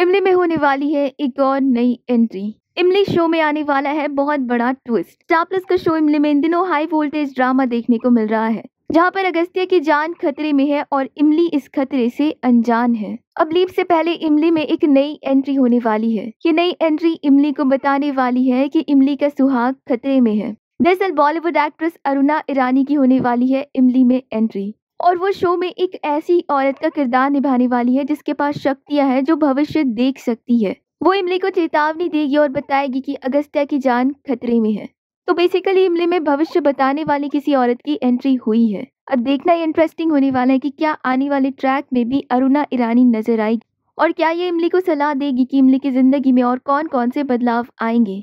इमली में होने वाली है एक और नई एंट्री इमली शो में आने वाला है बहुत बड़ा ट्विस्ट स्टार प्लस का शो इमली में इन दिनों हाई वोल्टेज ड्रामा देखने को मिल रहा है जहाँ पर अगस्तिया की जान खतरे में है और इमली इस खतरे से अनजान है अब लीप से पहले इमली में एक नई एंट्री होने वाली है ये नई एंट्री इमली को बताने वाली है कि इमली का सुहाग खतरे में है दरअसल बॉलीवुड एक्ट्रेस अरुणा ईरानी की होने वाली है इमली में एंट्री और वो शो में एक ऐसी औरत का किरदार निभाने वाली है जिसके पास शक्तियाँ हैं जो भविष्य देख सकती है वो इमली को चेतावनी देगी और बताएगी कि अगस्त्या की जान खतरे में है तो बेसिकली इमली में भविष्य बताने वाली किसी औरत की एंट्री हुई है अब देखना इंटरेस्टिंग होने वाला है कि क्या आने वाले ट्रैक में भी अरुणा ईरानी नजर आएगी और क्या ये इमली को सलाह देगी कि इमली की जिंदगी में और कौन कौन से बदलाव आएंगे